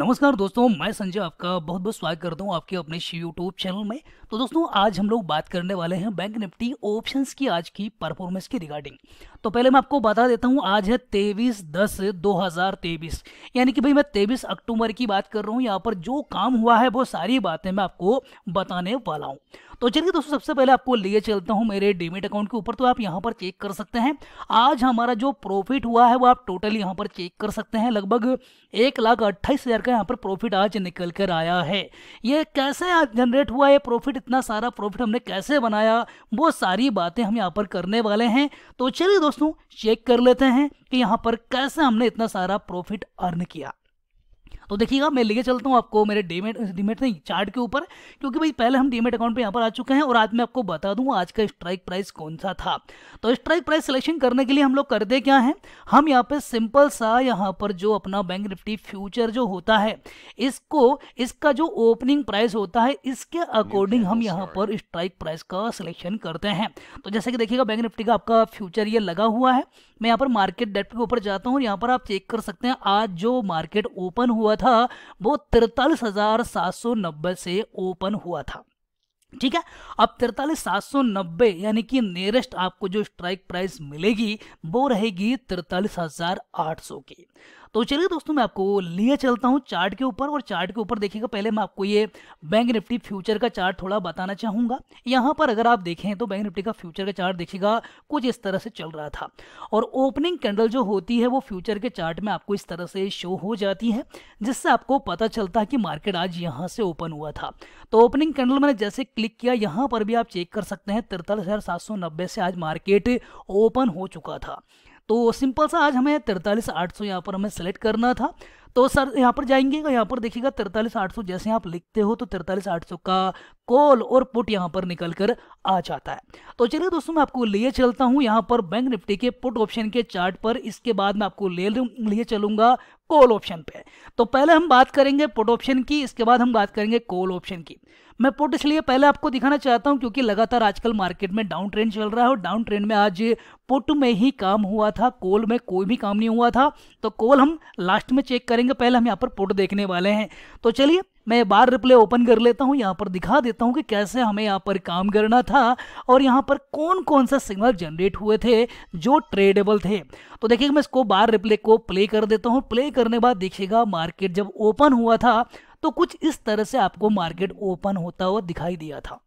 नमस्कार दोस्तों मैं संजय आपका बहुत बहुत स्वागत करता हूँ आपके अपने यूट्यूब चैनल में तो दोस्तों आज हम लोग बात करने वाले हैं बैंक निफ्टी ऑप्शंस की आज की परफॉर्मेंस की रिगार्डिंग तो पहले मैं आपको बता देता हूँ आज है तेईस दस दो हजार तेईस यानी कि भाई मैं तेईस अक्टूबर की बात कर रहा हूँ यहाँ पर जो काम हुआ है वो सारी बातें मैं आपको बताने वाला हूँ तो चलिए दोस्तों सबसे पहले आपको लिए चलता हूँ मेरे डीमेट अकाउंट के ऊपर तो आप यहाँ पर चेक कर सकते हैं आज हमारा जो प्रॉफिट हुआ है वो आप टोटल यहाँ पर चेक कर सकते हैं लगभग एक लाख अट्ठाईस हज़ार का यहाँ पर प्रॉफिट आज निकल कर आया है ये कैसे जनरेट हुआ है प्रॉफिट इतना सारा प्रॉफिट हमने कैसे बनाया वो सारी बातें हम यहाँ पर करने वाले हैं तो चलिए दोस्तों चेक कर लेते हैं कि यहाँ पर कैसे हमने इतना सारा प्रॉफिट अर्न किया तो देखिएगा मैं लेके चलता हूँ आपको मेरे डीमेट डीमेट नहीं चार्ट के ऊपर क्योंकि भाई पहले हम डीमेट अकाउंट पे यहाँ पर आ चुके हैं और आज मैं आपको बता दूँ आज का स्ट्राइक प्राइस कौन सा था तो स्ट्राइक प्राइस सिलेक्शन करने के लिए हम लोग करते क्या है हम यहाँ पे सिंपल सा यहाँ पर जो अपना बैंक निफ्टी फ्यूचर जो होता है इसको इसका जो ओपनिंग प्राइस होता है इसके अकॉर्डिंग हम यहाँ पर स्ट्राइक प्राइस का सिलेक्शन करते हैं तो जैसे कि देखिएगा बैंक निफ्टी का आपका फ्यूचर ये लगा हुआ है मैं यहाँ पर मार्केट डेट के ऊपर जाता हूँ यहाँ पर आप चेक कर सकते हैं आज जो मार्केट ओपन हुआ हुआ था वो तिरतालीस हजार सात सौ नब्बे से ओपन हुआ था ठीक है अब तिरतालीस सात सौ नब्बे यानी कि नियरेस्ट आपको जो स्ट्राइक प्राइस मिलेगी वो रहेगी तिरतालीस हजार आठ सौ की तो चलिए दोस्तों मैं आपको लिए चलता हूँ चार्ट के ऊपर और चार्ट के ऊपर देखिएगा पहले मैं आपको ये बैंक निफ्टी फ्यूचर का चार्ट थोड़ा बताना चाहूंगा यहाँ पर अगर आप देखें तो बैंक निफ्टी का फ्यूचर का चार्ट देखिएगा कुछ इस तरह से चल रहा था और ओपनिंग कैंडल जो होती है वो फ्यूचर के चार्ट में आपको इस तरह से शो हो जाती है जिससे आपको पता चलता है कि मार्केट आज यहाँ से ओपन हुआ था तो ओपनिंग कैंडल मैंने जैसे क्लिक किया यहाँ पर भी आप चेक कर सकते हैं तिरतालीस से आज मार्केट ओपन हो चुका था तो सिंपल सा आज हमें तिरतालीस आठ सौ यहाँ पर हमें सेलेक्ट करना था तो सर यहाँ पर जाएंगे यहाँ पर देखिएगा तिरतालीस आठ सौ जैसे आप लिखते हो तो तिरतालीस आठ सौ का कॉल और पुट यहाँ पर निकल कर आ जाता है तो चलिए दोस्तों मैं आपको लिए चलता हूँ यहाँ पर बैंक निफ्टी के पुट ऑप्शन के चार्ट पर इसके बाद मैं आपको ले लिए चलूंगा कॉल ऑप्शन पे तो पहले हम बात करेंगे पुट ऑप्शन की इसके बाद हम बात करेंगे कॉल ऑप्शन की मैं पुट इसलिए पहले आपको दिखाना चाहता हूँ क्योंकि लगातार आजकल मार्केट में डाउन ट्रेंड चल रहा है और डाउन ट्रेंड में आज पुट में ही काम हुआ था कोल में कोई भी काम नहीं हुआ था तो कोल हम लास्ट में चेक करेंगे पहले हम यहाँ पर पुट देखने वाले हैं तो चलिए मैं बार रिप्ले ओपन कर लेता हूँ यहाँ पर दिखा देता हूँ कि कैसे हमें यहाँ पर काम करना था और यहाँ पर कौन कौन सा सिग्नल जनरेट हुए थे जो ट्रेडेबल थे तो देखिए मैं इसको बार रिप्ले को प्ले कर देता हूँ प्ले करने बाद देखिएगा मार्केट जब ओपन हुआ था तो कुछ इस तरह से आपको मार्केट ओपन होता हुआ दिखाई दिया था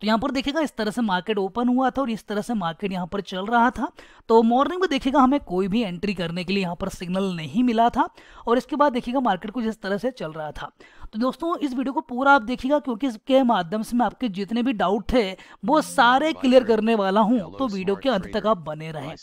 तो यहाँ पर देखेगा इस तरह से मार्केट ओपन हुआ था और इस तरह से मार्केट यहाँ पर चल रहा था तो मॉर्निंग में देखेगा हमें कोई भी एंट्री करने के लिए यहाँ पर सिग्नल नहीं मिला था और इसके बाद देखिएगा मार्केट कुछ इस तरह से चल रहा था तो दोस्तों इस वीडियो को पूरा आप देखिएगा क्योंकि इसके माध्यम से मैं आपके जितने भी डाउट थे वो hmm, सारे क्लियर करने वाला हूँ तो वीडियो के अंत तक आप बने रहें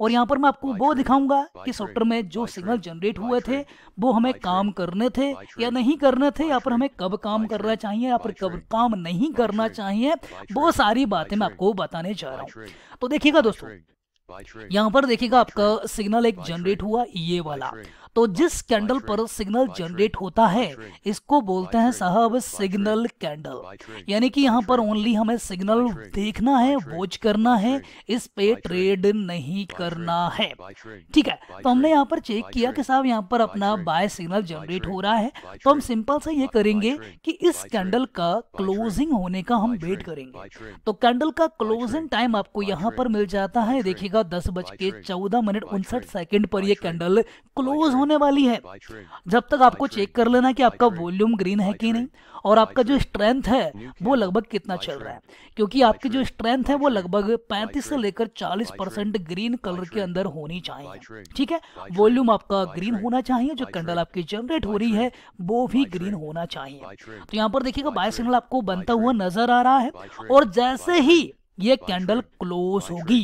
और यहाँ पर मैं आपको वो दिखाऊंगा कि सॉफ्टवेयर में जो सिग्नल जनरेट हुए थे वो हमें काम करने थे या नहीं करने थे या पर हमें कब काम करना चाहिए या पर कब काम नहीं करना चाहिए है वो सारी बातें मैं आपको बताने जा रहा हूँ तो देखिएगा दोस्तों यहाँ पर देखिएगा आपका सिग्नल एक जनरेट हुआ ये वाला तो जिस कैंडल पर सिग्नल जनरेट होता है इसको बोलते हैं साहब सिग्नल कैंडल यानी कि यहाँ पर ओनली हमें सिग्नल देखना है वॉच करना है इस पे ट्रेड नहीं करना है ठीक है तो हमने यहाँ पर चेक किया कि साहब यहाँ पर अपना बाय सिग्नल जनरेट हो रहा है तो हम सिंपल से ये करेंगे कि इस कैंडल का क्लोजिंग होने का हम वेट करेंगे तो कैंडल का क्लोजिंग टाइम आपको यहाँ पर मिल जाता है देखिएगा दस बज के चौदह मिनट उनसठ सेकेंड पर यह कैंडल क्लोज होने वाली है जब तक आपको चेक कर लेना कि आपका वॉल्यूम ग्रीन है कि नहीं और आपका जो स्ट्रेंथ है वो लगभग कितना चल रहा है क्योंकि आपकी जो स्ट्रेंथ है वो लगभग 35 से लेकर 40 परसेंट ग्रीन कलर के अंदर होनी चाहिए ठीक है वॉल्यूम आपका ग्रीन होना चाहिए जो कैंडल आपकी जनरेट हो रही है वो भी ग्रीन होना चाहिए तो यहाँ पर देखिएगा बाय सिग्नल आपको बनता हुआ नजर आ रहा है और जैसे ही ये कैंडल क्लोज होगी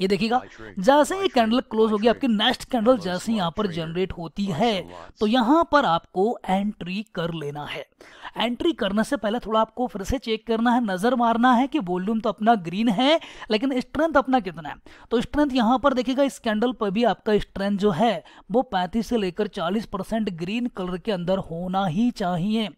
ये देखिएगा जैसे ही कैंडल क्लोज होगी आपकी नेक्स्ट कैंडल जैसे यहाँ पर जनरेट होती है तो यहाँ पर आपको एंट्री कर लेना है एंट्री करने से पहले थोड़ा आपको फिर से चेक करना है नजर मारना है कि वॉल्यूम तो अपना ग्रीन है लेकिन स्ट्रेंथ अपना कितना है तो स्ट्रेंथ यहाँ पर देखिएगा इस कैंडल पर भी आपका स्ट्रेंथ जो है वो पैंतीस से लेकर चालीस ग्रीन कलर के अंदर होना ही चाहिए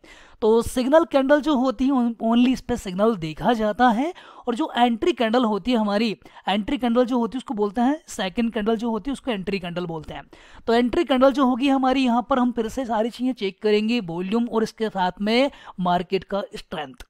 तो सिग्नल कैंडल जो होती है ओनली इस पर सिग्नल देखा जाता है और जो एंट्री कैंडल होती है हमारी एंट्री कैंडल जो होती है उसको बोलते हैं सेकंड कैंडल जो होती है उसको एंट्री कैंडल बोलते हैं तो एंट्री कैंडल जो होगी हमारी यहाँ पर हम फिर से सारी चीज़ें चेक करेंगे वॉल्यूम और इसके साथ में मार्केट का स्ट्रेंथ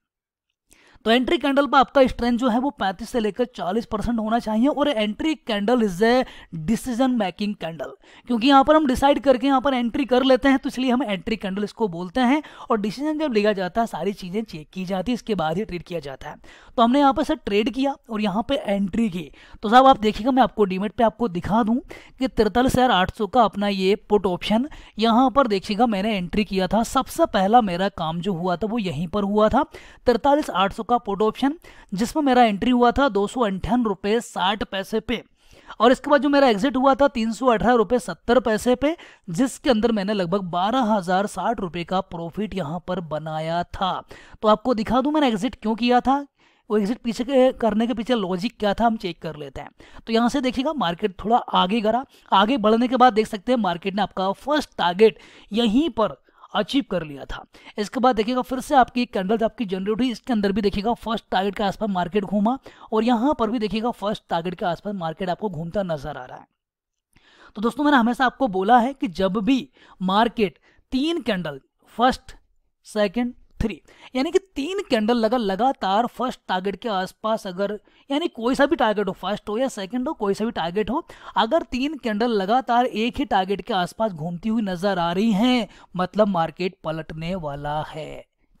तो एंट्री कैंडल पर आपका स्ट्रेंथ जो है वो पैंतीस से लेकर चालीस परसेंट होना चाहिए और entry candle is a decision making candle क्योंकि यहाँ पर हम डिसाइड करके यहाँ पर एंट्री कर लेते हैं तो इसलिए हम एंट्री कैंडल इसको बोलते हैं और डिसीजन जब लिया जाता है सारी चीज़ें चेक की जाती है इसके बाद ही ट्रेड किया जाता है तो हमने यहाँ पर सर ट्रेड किया और यहाँ पर एंट्री की तो साहब आप देखिएगा मैं आपको डीमेट पर आपको दिखा दूँ कि तिरतालीस हज़ार आठ सौ का अपना ये पुट ऑप्शन यहाँ पर देखिएगा मैंने एंट्री किया था सबसे पहला मेरा काम जो हुआ था वो यहीं पर हुआ था तिरतालीस आठ सौ का का पुट ऑप्शन जिसमें मेरा एंट्री हुआ था दो सौ पैसे पे और इसके बाद जो मेरा एग्जिट हुआ था तीन सौ पैसे पे जिसके अंदर मैंने लगभग बारह हजार का प्रॉफिट यहाँ पर बनाया था तो आपको दिखा दूँ मैंने एग्जिट क्यों किया था वो एग्जिट पीछे के करने के पीछे लॉजिक क्या था हम चेक कर लेते हैं तो यहाँ से देखिएगा मार्केट थोड़ा आगे गरा आगे बढ़ने के बाद देख सकते हैं मार्केट ने आपका फर्स्ट टारगेट यहीं पर अचीव कर लिया था इसके बाद देखिएगा फिर से आपकी कैंडल आपकी जनरेट हुई इसके अंदर भी देखिएगा फर्स्ट टारगेट के आसपास मार्केट घूमा और यहाँ पर भी देखिएगा फर्स्ट टारगेट के आसपास मार्केट आपको घूमता नजर आ रहा है तो दोस्तों मैंने हमेशा आपको बोला है कि जब भी मार्केट तीन कैंडल फर्स्ट सेकेंड थ्री यानी कि तीन कैंडल लगा लगातार फर्स्ट टारगेट के आसपास अगर यानी कोई सा भी टारगेट हो फर्स्ट हो या सेकंड हो कोई सा भी टारगेट हो अगर तीन कैंडल लगातार एक ही टारगेट के आसपास घूमती हुई नजर आ रही हैं मतलब मार्केट पलटने वाला है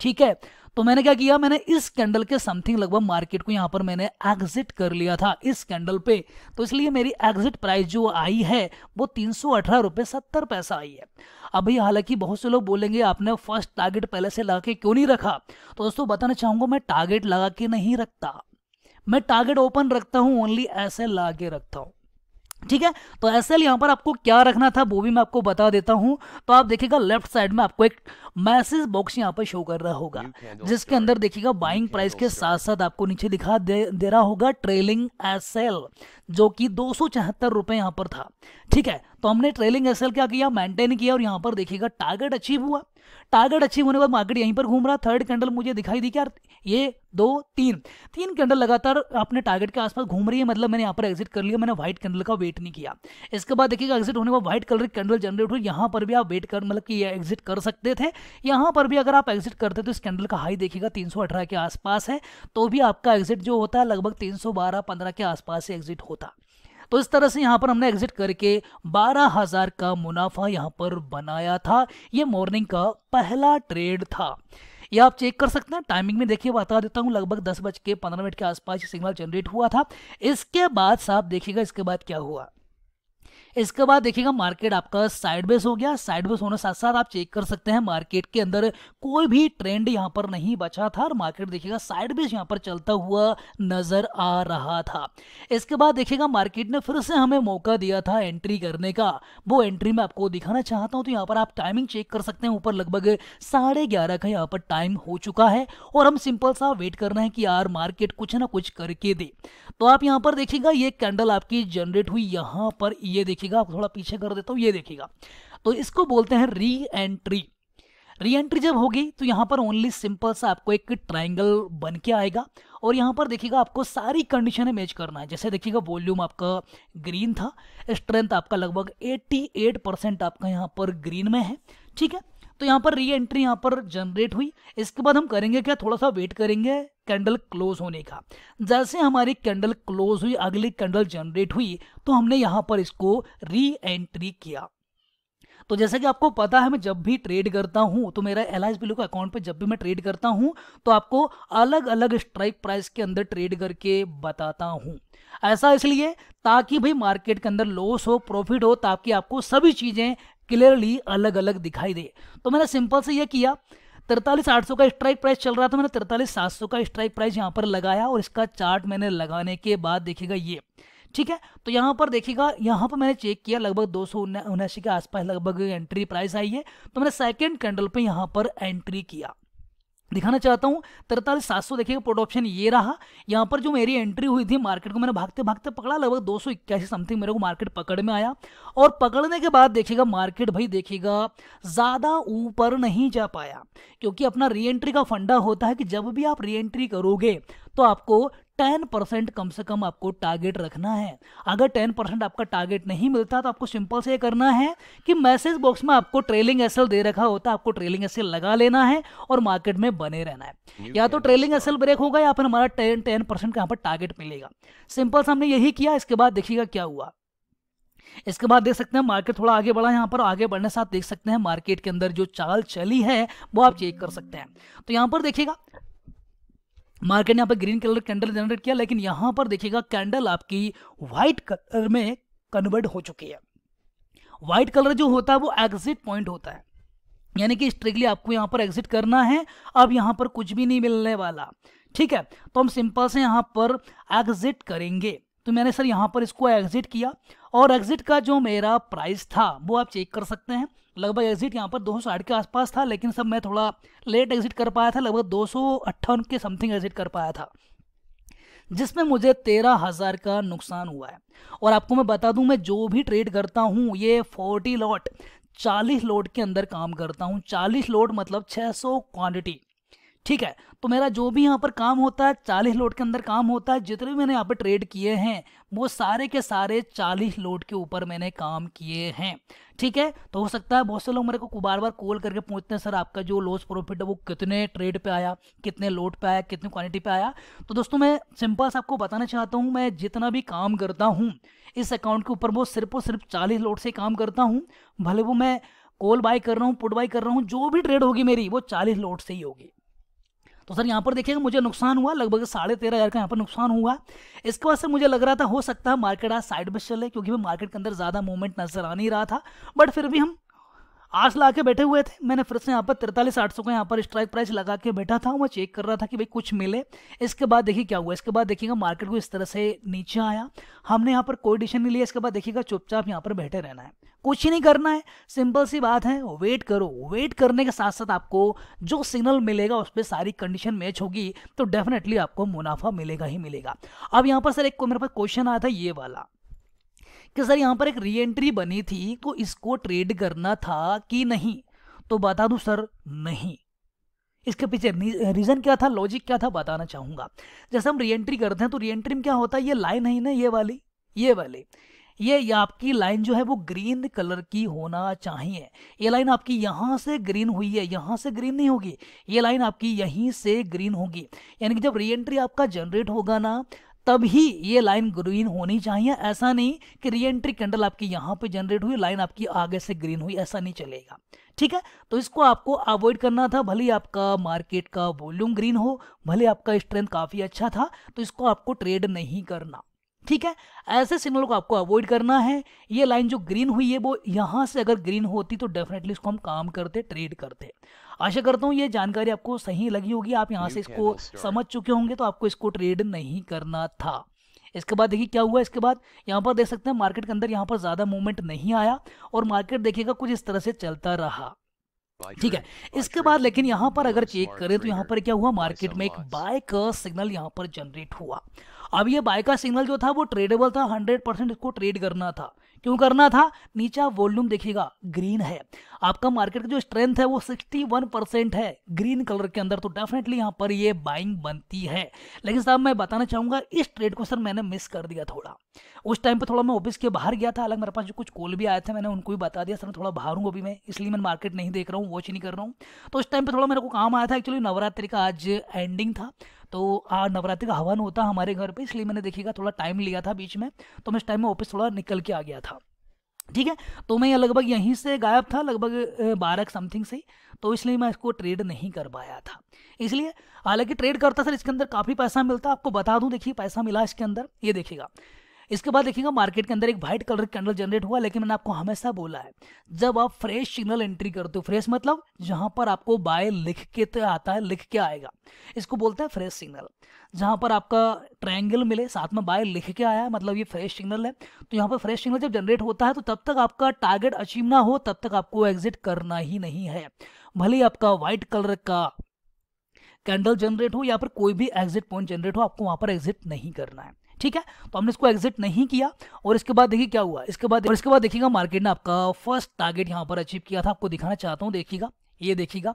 ठीक है तो मैंने क्या किया मैंने इस कैंडल के समथिंग लगभग मार्केट को यहाँ पर मैंने एग्जिट कर लिया था इस कैंडल पे तो इसलिए मेरी एग्जिट प्राइस जो आई है वो तीन सौ अठारह रुपए सत्तर पैसा आई है अभी हालांकि बहुत से लोग बोलेंगे आपने फर्स्ट टारगेट पहले से लगा के क्यों नहीं रखा तो दोस्तों बताना चाहूंगा मैं टारगेट लगा के नहीं रखता मैं टारगेट ओपन रखता हूँ ओनली ऐसे लगा के रखता हूँ ठीक है तो एसएल यहां यहाँ पर आपको क्या रखना था वो भी मैं आपको बता देता हूं तो आप देखिएगा लेफ्ट साइड में आपको एक मैसेज बॉक्स यहाँ पर शो कर रहा होगा जिसके अंदर देखिएगा बाइंग प्राइस के साथ साथ आपको नीचे दिखा दे, दे रहा होगा ट्रेलिंग एसएल जो कि दो सौ रुपए यहां पर था ठीक है तो हमने ट्रेलिंग एसएल क्या किया मेंटेन किया और यहाँ पर देखिएगा टारगेट अचीव हुआ टारगेट अचीव होने के बाद मार्केट यहीं पर घूम रहा थर्ड कैंडल मुझे दिखाई दी क्या ये दो तीन तीन कैंडल लगातार अपने टारगेट के आसपास घूम रही है मतलब मैंने यहाँ पर एग्जिट कर लिया मैंने व्हाइट कैंडल का वेट नहीं किया इसके बाद देखिएगा एग्जिट होने के बाद व्हाइट कलर कैंडल जनरेट हुई यहाँ पर भी आप वेट कर मतलब कि एग्जिट कर सकते थे यहाँ पर भी अगर आप एग्जिट करते तो इस कैंडल का हाई देखिएगा तीन के आसपास है तो भी आपका एग्जिट जो होता है लगभग तीन सौ के आसपास से एग्जिट होता तो इस तरह से यहाँ पर हमने एग्जिट करके बारह हजार का मुनाफा यहाँ पर बनाया था ये मॉर्निंग का पहला ट्रेड था यह आप चेक कर सकते हैं टाइमिंग में देखिए बता देता हूँ लगभग दस बज के पंद्रह मिनट के आसपास सिग्नल जनरेट हुआ था इसके बाद साहब देखिएगा इसके बाद क्या हुआ इसके बाद देखिएगा मार्केट आपका साइड बेस हो गया साइड बेस होने साथ साथ आप चेक कर सकते हैं मार्केट के अंदर कोई भी ट्रेंड यहाँ पर नहीं बचा था और मार्केट देखिएगा साइड बेस यहाँ पर चलता हुआ नजर आ रहा था इसके बाद देखिएगा मार्केट ने फिर से हमें मौका दिया था एंट्री करने का वो एंट्री में आपको दिखाना चाहता हूँ तो यहाँ पर आप टाइमिंग चेक कर सकते हैं ऊपर लगभग साढ़े ग्यारह का यहाँ पर टाइम हो चुका है और हम सिंपल सा वेट कर रहे हैं कि यार मार्केट कुछ ना कुछ करके दे तो आप यहाँ पर देखिएगा ये कैंडल आपकी जनरेट हुई यहाँ पर ये देखिए देखिएगा आपको थोड़ा पीछे कर देता हूँ ये देखिएगा तो इसको बोलते हैं री एंट्री री एंट्री जब होगी तो यहाँ पर ओनली सिंपल सा आपको एक ट्राइंगल बन के आएगा और यहाँ पर देखिएगा आपको सारी कंडीशन मैच करना है जैसे देखिएगा वॉल्यूम आपका ग्रीन था स्ट्रेंथ आपका लगभग 88 परसेंट आपका यहाँ पर ग्रीन में है ठीक है तो यहाँ पर री एंट्री यहाँ पर जनरेट हुई इसके बाद हम करेंगे क्या थोड़ा सा वेट करेंगे कैंडल क्लोज होने का जैसे हमारी कैंडल क्लोज हुई अगली कैंडल जनरेट हुई तो हमने यहाँ पर इसको री एंट्री किया तो जैसा कि आपको पता है मैं जब भी ट्रेड करता हूं तो मेरा एल आई का अकाउंट पे जब भी मैं ट्रेड करता हूं तो आपको अलग अलग स्ट्राइक प्राइस के अंदर ट्रेड करके बताता हूं ऐसा इसलिए ताकि भाई मार्केट के अंदर लॉस हो प्रॉफिट हो ताकि आपको सभी चीज़ें क्लियरली अलग अलग दिखाई दे तो मैंने सिंपल से यह किया तिरतालीस आठ सौ का स्ट्राइक प्राइस चल रहा था मैंने तिरतालीस सात सौ का स्ट्राइक प्राइस यहाँ पर लगाया और इसका चार्ट मैंने लगाने के बाद देखेगा ये ठीक है तो यहाँ पर देखिएगा यहाँ पर मैंने चेक किया लगभग दो सौ के आसपास लगभग एंट्री प्राइस आई है तो मैंने सेकेंड कैंडल पर यहाँ पर एंट्री किया दिखाना चाहता हूँ तरतालीस सात सौ देखिएगा पोर्ट ऑप्शन ये रहा यहाँ पर जो मेरी एंट्री हुई थी मार्केट को मैंने भागते भागते पकड़ा लगभग दो सौ इक्यासी समथिंग मेरे को मार्केट पकड़ में आया और पकड़ने के बाद देखिएगा मार्केट भाई देखिएगा ज़्यादा ऊपर नहीं जा पाया क्योंकि अपना री का फंडा होता है कि जब भी आप री एंट्री करोगे तो आपको 10 परसेंट कम से कम आपको टारगेट रखना है अगर 10 परसेंट आपका टारगेट नहीं मिलता तो आपको सिंपल से करना है कि मैसेज बॉक्स में आपको ट्रेलिंग एसएल दे रखा होता है आपको ट्रेलिंग एसएल लगा लेना है और मार्केट में बने रहना है या तो ट्रेलिंग एसएल ब्रेक होगा या फिर हमारा टेन टेन परसेंट का पर टारगेट मिलेगा सिंपल से हमने यही किया इसके बाद देखिएगा क्या हुआ इसके बाद देख सकते हैं मार्केट थोड़ा आगे बढ़ा यहाँ पर आगे बढ़ने साथ देख सकते हैं मार्केट के अंदर जो चाल चली है वो आप चेक कर सकते हैं तो यहाँ पर देखिएगा मार्केट ने यहाँ पर ग्रीन कलर कैंडल जनरेट किया लेकिन यहाँ पर देखिएगा कैंडल आपकी व्हाइट कलर में कन्वर्ट हो चुकी है व्हाइट कलर जो होता है वो एग्जिट पॉइंट होता है यानी कि स्ट्रिकली आपको यहाँ पर एग्जिट करना है अब यहाँ पर कुछ भी नहीं मिलने वाला ठीक है तो हम सिंपल से यहाँ पर एग्जिट करेंगे तो मैंने सर यहाँ पर इसको एग्जिट किया और एग्जिट का जो मेरा प्राइस था वो आप चेक कर सकते हैं लगभग एग्जिट यहाँ पर दो के आसपास था लेकिन सब मैं थोड़ा लेट एग्जिट कर पाया था लगभग दो के समथिंग एग्जिट कर पाया था जिसमें मुझे तेरह हज़ार का नुकसान हुआ है और आपको मैं बता दूं मैं जो भी ट्रेड करता हूं ये फोर्टी लॉट चालीस लॉट के अंदर काम करता हूँ चालीस लॉट मतलब सौ क्वान्टिटी ठीक है तो मेरा जो भी यहाँ पर काम होता है चालीस लोड के अंदर काम होता है जितने भी मैंने यहाँ पर ट्रेड किए हैं वो सारे के सारे चालीस लोड के ऊपर मैंने काम किए हैं ठीक है तो हो सकता है बहुत से लोग मेरे को बार बार कॉल करके पूछते हैं सर आपका जो लॉस प्रॉफिट है वो कितने ट्रेड पे आया कितने लोड पे आया कितनी क्वांटिटी पे आया तो दोस्तों मैं सिंपल से आपको बताना चाहता हूँ मैं जितना भी काम करता हूँ इस अकाउंट के ऊपर वो सिर्फ और सिर्फ चालीस लोड से काम करता हूँ भले वो मैं कॉल बाय कर रहा हूँ पुट बाय कर रहा हूँ जो भी ट्रेड होगी मेरी वो चालीस लोड से ही होगी तो सर यहाँ पर देखिएगा मुझे नुकसान हुआ लगभग साढ़े तेरह हज़ार का यहाँ पर नुकसान हुआ इसके बाद से मुझे लग रहा था हो सकता है मार्केट आज साइड में चले क्योंकि मार्केट के अंदर ज़्यादा मूवमेंट नजर आ नहीं रहा था बट फिर भी हम आज ला के बैठे हुए थे मैंने फिर से यहाँ पर तिरतालीस आठ सौ का यहाँ पर स्ट्राइक प्राइस लगा के बैठा था मैं चेक कर रहा था कि भाई कुछ मिले इसके बाद देखिए क्या हुआ इसके बाद देखिएगा मार्केट को इस तरह से नीचे आया हमने यहाँ पर कोई डिसीजन नहीं लिया इसके बाद देखिएगा चुपचाप यहाँ पर बैठे रहना है कुछ ही नहीं करना है सिंपल सी बात है वेट करो वेट करने के साथ साथ आपको जो सिग्नल मिलेगा उस पर सारी कंडीशन मैच होगी तो डेफिनेटली आपको मुनाफा मिलेगा ही मिलेगा अब यहाँ पर सर एक मेरे पास क्वेश्चन आया था ये वाला कि सर यहाँ पर एक री एंट्री बनी थी तो इसको ट्रेड करना था कि नहीं तो बता दूँ सर नहीं इसके पीछे रीज़न क्या था लॉजिक क्या था बताना चाहूंगा जैसे हम रीएंट्री करते हैं तो रीएंट्री में क्या होता है ये लाइन है ना ये वाली ये वाली ये, आपकी लाइन जो है वो ग्रीन कलर की होना चाहिए ये लाइन आपकी यहां से ग्रीन हुई है यहां से ग्रीन नहीं होगी ये लाइन आपकी यहीं से ग्रीन होगी यानी कि जब रीएंट्री आपका जनरेट होगा ना तभी ये लाइन ग्रीन होनी चाहिए ऐसा नहीं कि री एंट्री कैंडल आपकी यहाँ पे जनरेट हुई लाइन आपकी आगे से ग्रीन हुई ऐसा नहीं चलेगा ठीक है तो इसको आपको अवॉइड करना था भले आपका मार्केट का वॉल्यूम ग्रीन हो भले आपका स्ट्रेंथ काफ़ी अच्छा था तो इसको आपको ट्रेड नहीं करना ठीक है ऐसे सिग्नल को आपको अवॉइड करना है ये लाइन जो ग्रीन हुई है वो यहाँ से अगर ग्रीन होती तो डेफिनेटली इसको हम काम करते ट्रेड करते आशा करता हूँ ये जानकारी आपको सही लगी होगी आप यहाँ से इसको समझ चुके होंगे तो आपको इसको ट्रेड नहीं करना था इसके बाद देखिए क्या हुआ इसके बाद यहाँ पर देख सकते हैं मार्केट के अंदर यहाँ पर ज़्यादा मूवमेंट नहीं आया और मार्केट देखिएगा कुछ इस तरह से चलता रहा ठीक है इसके बाद लेकिन यहां पर अगर चेक करें तो यहां पर क्या हुआ मार्केट में एक बाय का सिग्नल यहां पर जनरेट हुआ अब ये बाय का सिग्नल जो था वो ट्रेडेबल था 100 परसेंट इसको ट्रेड करना था क्यों करना था नीचा वॉल्यूम देखिएगा ग्रीन है आपका मार्केट का जो स्ट्रेंथ है वो 61 परसेंट है ग्रीन कलर के अंदर तो डेफिनेटली यहाँ पर ये बाइंग बनती है लेकिन साहब मैं बताना चाहूंगा इस ट्रेड को सर मैंने मिस कर दिया थोड़ा उस टाइम पर थोड़ा मैं ऑफिस के बाहर गया था अलग मेरे पास जो कुछ कॉल भी आए थे मैंने उनको भी बता दिया सर मैं थोड़ा बाहर हूँ अभी मैं इसलिए मैं मार्केट नहीं देख रहा हूँ वॉच नहीं कर रहा हूँ तो उस टाइम पर थोड़ा मेरे को काम आया था एक्चुअली नवरात्रि का आज एंडिंग था तो आ नवरात्रि का हवन होता हमारे घर पे इसलिए मैंने देखेगा थोड़ा टाइम लिया था बीच में तो मैं इस टाइम में ऑफिस थोड़ा निकल के आ गया था ठीक है तो मैं लगभग यहीं से गायब था लगभग बारह समथिंग से तो इसलिए मैं इसको ट्रेड नहीं कर पाया था इसलिए हालांकि ट्रेड करता सर इसके अंदर काफ़ी पैसा मिलता आपको बता दूं देखिए पैसा मिला इसके अंदर ये देखिएगा इसके बाद देखिएगा मार्केट के अंदर एक व्हाइट कलर कैंडल जनरेट हुआ लेकिन मैंने आपको हमेशा बोला है जब आप फ्रेश सिग्नल एंट्री करते हो फ्रेश मतलब जहां पर आपको बाय लिख के तो आता है लिख के आएगा इसको बोलता है फ्रेश सिग्नल जहां पर आपका ट्रायंगल मिले साथ में बाय लिख के आया मतलब ये फ्रेश सिग्नल है तो यहाँ पर फ्रेश सिग्नल जब जनरेट होता है तो तब तक आपका टारगेट अचीव ना हो तब तक आपको एग्जिट करना ही नहीं है भले आपका व्हाइट कलर का कैंडल जनरेट हो या फिर कोई भी एग्जिट पॉइंट जनरेट हो आपको वहां पर एग्जिट नहीं करना है ठीक है तो हमने इसको एग्जिट नहीं किया और इसके बाद देखिए क्या हुआ इसके बाद और इसके बाद देखिएगा मार्केट ने आपका फर्स्ट टारगेट यहाँ पर अचीव किया था आपको दिखाना चाहता हूँ देखिएगा ये देखिएगा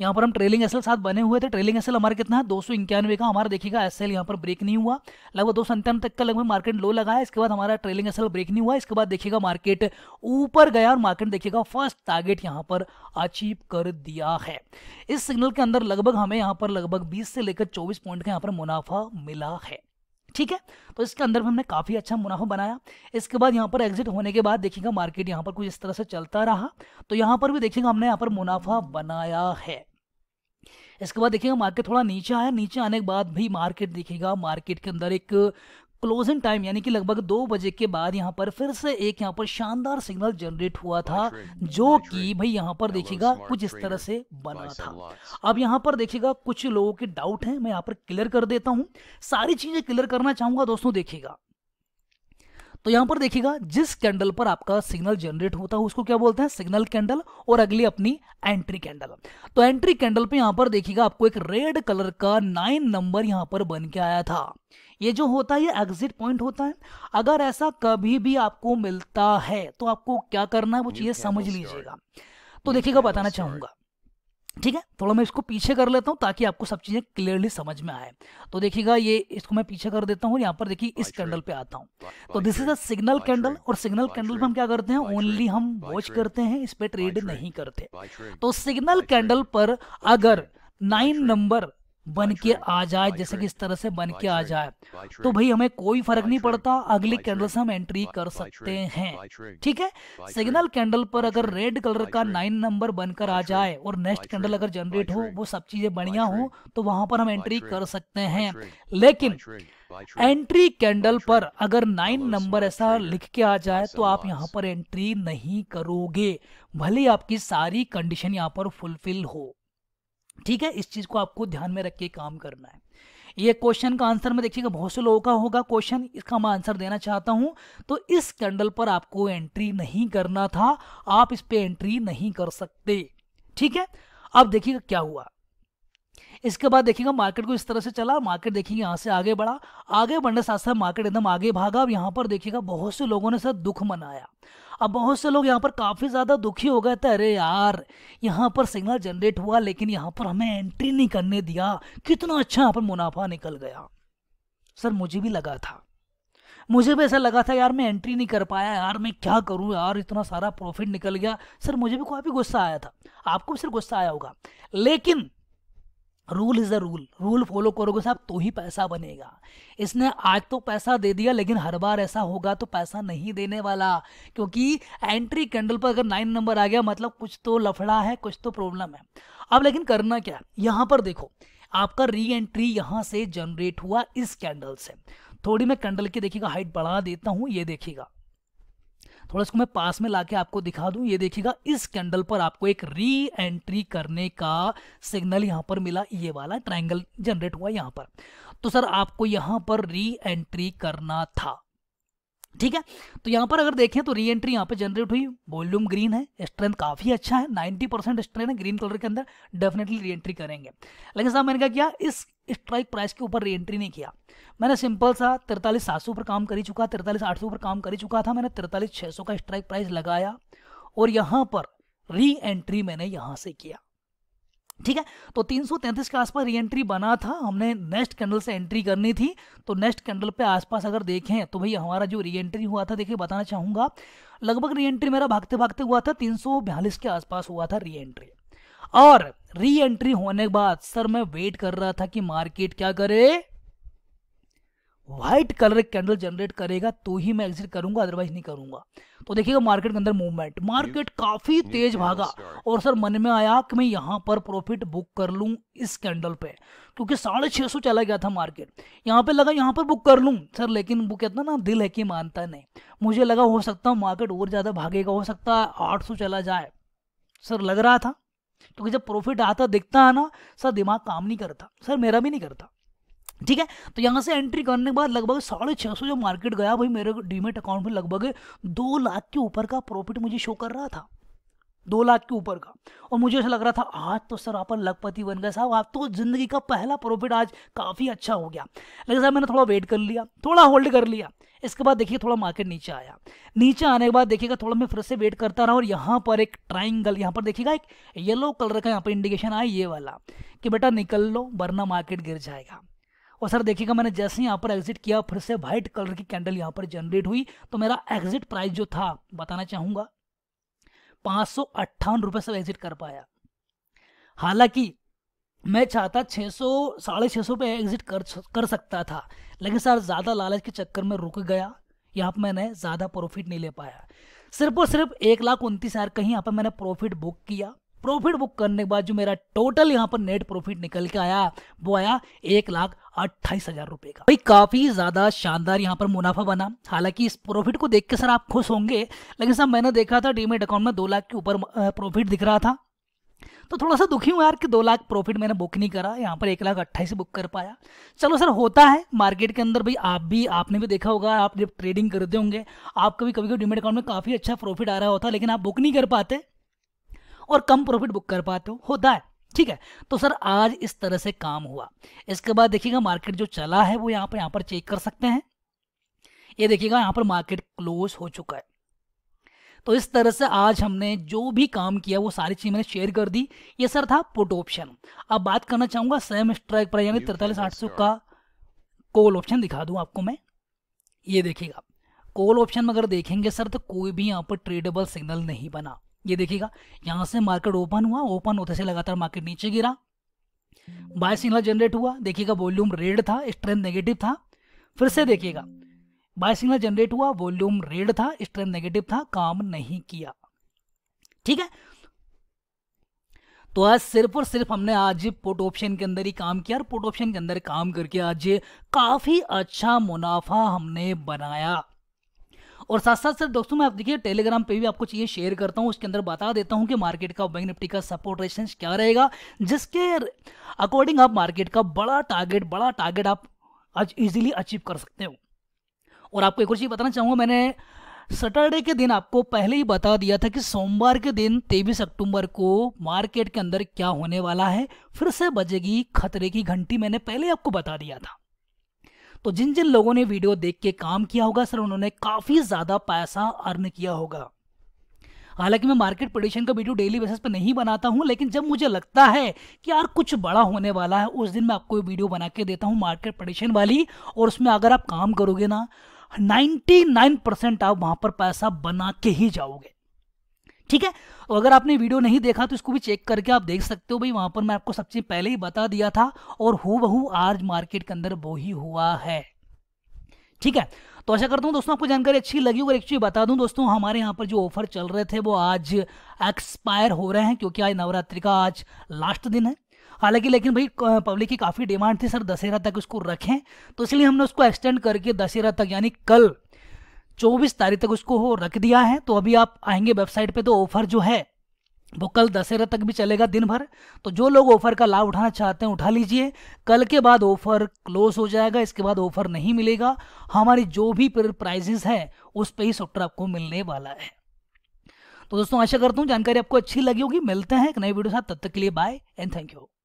यहाँ पर हम ट्रेलिंग एसएल साथ बने हुए थे ट्रेलिंग एसएल हमारा कितना है दो सौ इक्यानवे का हमारा देखिएगा एसएल यहाँ पर ब्रेक नहीं हुआ लगभग दो सौ तक का लगभग मार्केट लो लगा है इसके बाद हमारा ट्रेलिंग एसएल ब्रेक नहीं हुआ इसके बाद देखिएगा मार्केट ऊपर गया और मार्केट देखिएगा फर्स्ट टारगेट यहाँ पर अचीव कर दिया है इस सिग्नल के अंदर लगभग हमें यहाँ पर लगभग बीस से लेकर चौबीस पॉइंट का यहाँ पर मुनाफा मिला है ठीक है तो इसके अंदर हमने काफ़ी अच्छा मुनाफा बनाया इसके बाद यहाँ पर एग्जिट होने के बाद देखिएगा मार्केट यहाँ पर कुछ इस तरह से चलता रहा तो यहाँ पर भी देखिएगा हमने यहाँ पर मुनाफा बनाया है इसके बाद देखिएगा मार्केट थोड़ा नीचे आया नीचे आने के बाद भी मार्केट देखिएगा मार्केट के अंदर एक क्लोजिंग टाइम यानी कि लगभग दो बजे के बाद यहाँ पर फिर से एक यहाँ पर शानदार सिग्नल जनरेट हुआ था जो कि भाई यहाँ पर देखिएगा कुछ इस तरह से बना था अब यहाँ पर देखिएगा कुछ लोगों के डाउट हैं मैं यहाँ पर क्लियर कर देता हूँ सारी चीजें क्लियर करना चाहूंगा दोस्तों देखिएगा तो यहां पर देखिएगा जिस कैंडल पर आपका सिग्नल जनरेट होता है उसको क्या बोलते हैं सिग्नल कैंडल और अगली अपनी एंट्री कैंडल तो एंट्री कैंडल पे यहां पर देखिएगा आपको एक रेड कलर का नाइन नंबर यहां पर बन के आया था ये जो होता है ये एग्जिट पॉइंट होता है अगर ऐसा कभी भी आपको मिलता है तो आपको क्या करना है वो चीज़ें समझ लीजिएगा तो देखिएगा बताना चाहूँगा ठीक है थोड़ा मैं इसको पीछे कर लेता हूँ ताकि आपको सब चीज़ें क्लियरली समझ में आए तो देखिएगा ये इसको मैं पीछे कर देता हूँ यहाँ पर देखिए इस कैंडल पे आता हूँ तो this is a signal candle और सिग्नल कैंडल में हम क्या करते हैं ओनली हम वॉच करते हैं इस पर ट्रेड नहीं करते तो सिग्नल कैंडल पर अगर नाइन नंबर बन के आ जाए जैसे कि इस तरह से बन के आ जाए तो भाई हमें कोई फर्क नहीं पड़ता अगली कैंडल से हम एंट्री कर सकते हैं ठीक है सिग्नल कैंडल पर अगर रेड कलर का नाइन नंबर बनकर आ जाए और नेक्स्ट कैंडल अगर जनरेट हो वो सब चीजें बढ़िया हो तो वहां पर हम एंट्री कर सकते हैं लेकिन एंट्री कैंडल पर अगर नाइन नंबर ऐसा लिख के आ जाए तो आप यहाँ पर एंट्री नहीं करोगे भले आपकी सारी कंडीशन यहाँ पर फुलफिल हो ठीक है इस चीज़ को आपको ध्यान में रख के काम करना है ये क्वेश्चन का आंसर में देखिएगा बहुत से लोगों का होगा क्वेश्चन इसका मैं आंसर देना चाहता हूं तो इस कैंडल पर आपको एंट्री नहीं करना था आप इस पर एंट्री नहीं कर सकते ठीक है अब देखिएगा क्या हुआ इसके बाद देखिएगा मार्केट को इस तरह से चला मार्केट देखिए यहां से आगे बढ़ा आगे बढ़ने साथ साथ मार्केट एकदम आगे भागा अब यहां पर देखिएगा बहुत से लोगों ने सर दुख मनाया अब बहुत से लोग यहाँ पर काफ़ी ज़्यादा दुखी हो गए थे अरे यार यहाँ पर सिग्नल जनरेट हुआ लेकिन यहाँ पर हमें एंट्री नहीं करने दिया कितना अच्छा यहाँ पर मुनाफा निकल गया सर मुझे भी लगा था मुझे भी ऐसा लगा था यार मैं एंट्री नहीं कर पाया यार मैं क्या करूं यार इतना सारा प्रॉफिट निकल गया सर मुझे भी काफ़ी गुस्सा आया था आपको भी सर गुस्सा आया होगा लेकिन rule is a rule rule follow करोगे साहब तो ही पैसा बनेगा इसने आज तो पैसा दे दिया लेकिन हर बार ऐसा होगा तो पैसा नहीं देने वाला क्योंकि एंट्री कैंडल पर अगर नाइन नंबर आ गया मतलब कुछ तो लफड़ा है कुछ तो प्रॉब्लम है अब लेकिन करना क्या है यहाँ पर देखो आपका री एंट्री यहाँ से जनरेट हुआ इस कैंडल से थोड़ी मैं कैंडल की देखिएगा हाइट बढ़ा देता हूँ ये देखिएगा थोड़ा इसको मैं पास में लाके आपको दिखा दूं ये देखिएगा इस कैंडल पर आपको एक री एंट्री करने का सिग्नल यहां पर मिला ये वाला ट्राइंगल जनरेट हुआ यहां पर तो सर आपको यहां पर री एंट्री करना था ठीक है तो यहाँ पर अगर देखें तो री एंट्री यहाँ पर जनरेट हुई वॉल्यूम ग्रीन है स्ट्रेंथ काफ़ी अच्छा है 90 परसेंट स्ट्रेंथ है ग्रीन कलर के अंदर डेफिनेटली री एंट्री करेंगे लेकिन साहब मैंने क्या किया इस स्ट्राइक प्राइस के ऊपर री एंट्री नहीं किया मैंने सिंपल सा तिरतालीस सात सौ पर काम कर चुका तिरतालीस आठ सौ पर काम कर चुका था मैंने तिरतालीस छः सौ का स्ट्राइक प्राइस लगाया और यहाँ पर री एंट्री मैंने यहाँ से किया ठीक है तो 333 के आसपास री एंट्री बना था हमने नेक्स्ट कैंडल से एंट्री करनी थी तो नेक्स्ट कैंडल पे आसपास अगर देखें तो भाई हमारा जो री एंट्री हुआ था देखिए बताना चाहूंगा लगभग रीएंट्री मेरा भागते भागते हुआ था तीन के आसपास हुआ था रीएंट्री और री एंट्री होने के बाद सर मैं वेट कर रहा था कि मार्केट क्या करे व्हाइट कलर कैंडल जनरेट करेगा तो ही मैं एग्जिट करूंगा अदरवाइज नहीं करूंगा तो देखिएगा मार्केट के अंदर मूवमेंट मार्केट काफी तेज भागा और सर मन में आया कि मैं यहाँ पर प्रॉफिट बुक कर लूँ इस कैंडल पे क्योंकि साढ़े छह सौ चला गया था मार्केट यहाँ पे लगा यहाँ पर बुक कर लूँ सर लेकिन वो कहता ना दिल है कि मानता नहीं मुझे लगा हो सकता मार्केट और ज़्यादा भागेगा हो सकता है आठ चला जाए सर लग रहा था क्योंकि जब प्रॉफिट आता दिखता है ना सर दिमाग काम नहीं करता सर मेरा भी नहीं करता ठीक है तो यहाँ से एंट्री करने के बाद लगभग साढ़े छः सौ जो मार्केट गया भाई मेरे डीमेट अकाउंट में लगभग दो लाख के ऊपर का प्रॉफिट मुझे शो कर रहा था दो लाख के ऊपर का और मुझे ऐसा लग रहा था आज तो सर आप लखपति बन गए साहब आप तो ज़िंदगी का पहला प्रॉफिट आज काफ़ी अच्छा हो गया लेकिन साहब मैंने थोड़ा वेट कर लिया थोड़ा होल्ड कर लिया इसके बाद देखिए थोड़ा मार्केट नीचे आया नीचे आने के बाद देखिएगा थोड़ा मैं फिर से वेट करता रहा और यहाँ पर एक ट्राइंगल यहाँ पर देखिएगा एक येलो कलर का यहाँ पर इंडिकेशन आया ये वाला कि बेटा निकल लो वरना मार्केट गिर जाएगा और सर देखिएगा मैंने जैसे यहाँ पर एग्जिट किया फिर से व्हाइट कलर की कैंडल यहाँ पर जनरेट हुई तो मेरा एग्जिट प्राइस जो था बताना चाहूंगा पाँच सौ अट्ठावन रुपये से एग्जिट कर पाया हालांकि मैं चाहता छः सौ साढ़े छः सौ पे एग्जिट कर कर सकता था लेकिन सर ज़्यादा लालच के चक्कर में रुक गया यहाँ पर मैंने ज़्यादा प्रॉफिट नहीं ले पाया सिर्फ और सिर्फ एक लाख उनतीस हज़ार का ही यहाँ पर मैंने प्रॉफिट बुक किया प्रॉफिट बुक करने के बाद जो मेरा टोटल यहाँ पर नेट प्रॉफिट निकल के आया वो आया एक लाख अट्ठाईस हजार रुपए का भाई काफी ज्यादा शानदार यहाँ पर मुनाफा बना हालांकि इस प्रॉफिट को देख के सर आप खुश होंगे लेकिन सर मैंने देखा था डीमेट अकाउंट में दो लाख के ऊपर प्रॉफिट दिख रहा था तो थोड़ा सा दुखी हूँ यार कि दो लाख प्रॉफिट मैंने बुक नहीं करा यहाँ पर एक लाख अट्ठाईस बुक कर पाया चलो सर होता है मार्केट के अंदर भाई आप भी आपने भी देखा होगा आप जब ट्रेडिंग करते होंगे आप कभी कभी डिमेट अकाउंट में काफ़ी अच्छा प्रॉफिट आ रहा होता है लेकिन आप बुक नहीं कर पाते और कम प्रॉफिट बुक कर पाते हो होता है ठीक है तो सर आज इस तरह से काम हुआ इसके बाद देखिएगा मार्केट जो चला है वो यहाँ पर यहाँ पर चेक कर सकते हैं ये देखिएगा यहाँ पर मार्केट क्लोज हो चुका है तो इस तरह से आज हमने जो भी काम किया वो सारी चीज़ मैंने शेयर कर दी ये सर था पुट ऑप्शन अब बात करना चाहूंगा सेम स्ट्राइक पर यानी तिरतालीस आठ सौ का कॉल ऑप्शन दिखा दूं आपको मैं ये देखिएगा कॉल ऑप्शन में अगर देखेंगे सर तो कोई भी यहाँ पर ट्रेडेबल सिग्नल नहीं बना ये देखिएगा यहाँ से मार्केट ओपन हुआ ओपन होते से लगातार मार्केट नीचे गिरा बाय सिग्नल जनरेट हुआ देखिएगा वॉल्यूम रेड था स्ट्रेंथ नेगेटिव था फिर से देखिएगा बाय सिग्नल जनरेट हुआ वॉल्यूम रेड था स्ट्रेंथ नेगेटिव था काम नहीं किया ठीक है तो आज सिर्फ और सिर्फ हमने आज पोर्ट ऑप्शन के अंदर ही काम किया और पोर्ट ऑप्शन के अंदर काम करके आज काफी अच्छा मुनाफा हमने बनाया और साथ साथ सर दोस्तों मैं आप देखिए टेलीग्राम पे भी आपको चीज़ें शेयर करता हूँ उसके अंदर बता देता हूँ कि मार्केट का बैंक निफ्टी का सपोर्ट रेसेंस क्या रहेगा जिसके अकॉर्डिंग आप मार्केट का बड़ा टारगेट बड़ा टारगेट आप आज ईजिली अचीव कर सकते हो और आपको एक और चीज़ बताना चाहूँगा मैंने सैटरडे के दिन आपको पहले ही बता दिया था कि सोमवार के दिन तेईस अक्टूबर को मार्केट के अंदर क्या होने वाला है फिर से बजेगी खतरे की घंटी मैंने पहले आपको बता दिया था तो जिन जिन लोगों ने वीडियो देख के काम किया होगा सर उन्होंने काफ़ी ज़्यादा पैसा अर्न किया होगा हालांकि मैं मार्केट पोजिशन का वीडियो डेली बेसिस पर नहीं बनाता हूं लेकिन जब मुझे लगता है कि यार कुछ बड़ा होने वाला है उस दिन मैं आपको वीडियो बना के देता हूं मार्केट पोजिशन वाली और उसमें अगर आप काम करोगे ना 99 परसेंट आप वहां पर पैसा बना के ही जाओगे ठीक है और अगर आपने वीडियो नहीं देखा तो इसको भी चेक करके आप देख सकते हो भाई वहां पर मैं आपको सबसे पहले ही बता दिया था और हु बहू आज मार्केट के अंदर वो ही हुआ है ठीक है तो आशा करता हूँ दोस्तों आपको जानकारी अच्छी लगी और एक चीज़ बता दूं दोस्तों हमारे यहाँ पर जो ऑफर चल रहे थे वो आज एक्सपायर हो रहे हैं क्योंकि आज नवरात्रि का आज लास्ट दिन है हालांकि लेकिन भाई पब्लिक की काफ़ी डिमांड थी सर दशहरा तक उसको रखें तो इसलिए हमने उसको एक्सटेंड करके दशहरा तक यानी कल चौबीस तारीख तक उसको हो रख दिया है तो अभी आप आएंगे वेबसाइट पे तो ऑफर जो है वो कल दशहरा तक भी चलेगा दिन भर तो जो लोग ऑफर का लाभ उठाना चाहते हैं उठा लीजिए कल के बाद ऑफर क्लोज हो जाएगा इसके बाद ऑफर नहीं मिलेगा हमारी जो भी प्राइजेस है उस पर ही सॉफ्टवेयर आपको मिलने वाला है तो दोस्तों आशा करता हूँ जानकारी आपको अच्छी लगी होगी मिलते हैं एक नई वीडियो साथ तब तक के लिए बाय एंड थैंक यू